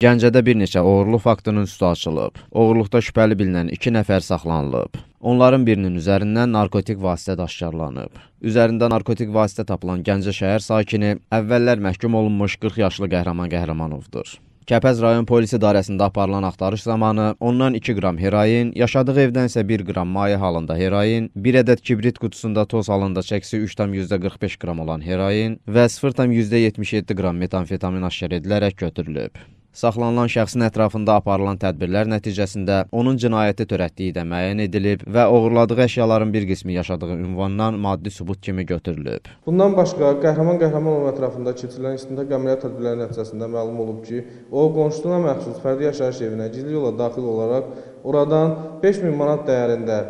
Gəncədə bir neçə oğurluq faktının üstü açılıb. Oğurluqda şübhəli bilinən iki nəfər saxlanılıb. Onların birinin üzərindən narkotik vasitə daşkarlanıb. Üzərində narkotik vasitə tapılan Gəncə şəhər sakini əvvəllər məhkum olunmuş 40 yaşlı Qəhrəman Qəhrəmanovdur. Kəpəz rayon polis idarəsində aparılan axtarış zamanı ondan 2 qram heroin, yaşadığı evdən isə 1 qram maye halında heroin, 1 ədəd kibrit qutusunda toz halında çəkisi 3,45 qram olan heroin və 0,77 qram metamfetamin aşkar edilərək götürülüb. Saxlanılan şəxsin ətrafında aparılan tədbirlər nəticəsində onun cinayəti törətdiyi də müəyyən edilib və oğurladığı əşyaların bir qismi yaşadığı ünvandan maddi sübut kimi götürülüb. Bundan başqa Qəhrəman Qəhrəmanov ətrafında keçirilən istintaq əməliyyat tədbirləri nəticəsində məlum olub ki, o qonşusuna məxsus fərdi yaşayış evinə gizli yolla daxil olaraq oradan 5000 manat dəyərində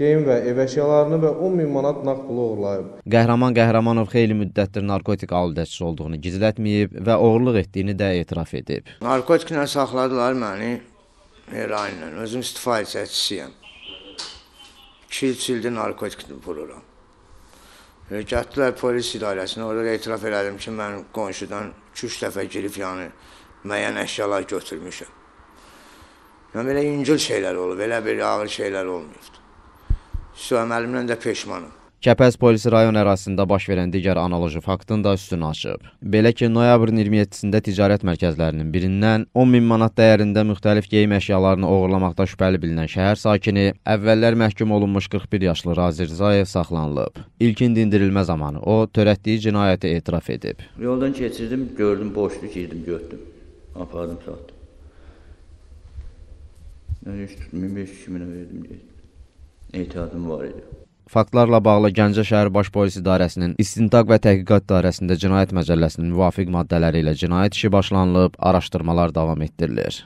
geyim və ev əşyalarını və 10 min manat nağd pulu oğurlayıb. Qəhrəman Qəhrəmanov xeyli müddətdir narkotik aludəçisi olduğunu gizlətməyib və oğurluq etdiyini də etiraf edib. Narkotiklə saxladılar məni herainlə. Özüm istifadə etçisiyəm. 2-3 ildir narkotik vururam. E, Gətdilər polis idarəsinə, orada da etiraf elədim ki, mən qonşudan 2-3 dəfə girib, yəni müəyyən əşyalar götürmüşəm. Yəni belə yüngül şeylər olub, elə bir ağır şeylər olmayıbdır. Sühəm əlimdən də peşmanım. Kəpəz polisi rayon ərazisində baş verən digər analoji faktın da üstünü açıb. Belə ki, noyabrın 27-də ticarət mərkəzlərinin birindən 10 min manat dəyərində müxtəlif geyim əşyalarını oğurlamaqda şübhəli bilinən şəhər sakini əvvəllər məhkum olunmuş 41 yaşlı Razir Zayev saxlanılıb. İlkin dindirilmə zamanı o törətdiyi cinayəti etiraf edib. Yoldan keçirdim, gördüm boşdu, girdim, götdüm. Apardım, satdım. 3 tutmayım, 5 kiminə verdim, getdim etiyadım var idi. Faktlarla bağlı Gəncə şəhər Baş Polis İdarəsinin İstintaq və Təhqiqat İdarəsində Cinayət Məcəlləsinin müvafiq maddələri ilə cinayət işi başlanılıb, araşdırmalar davam etdirilir.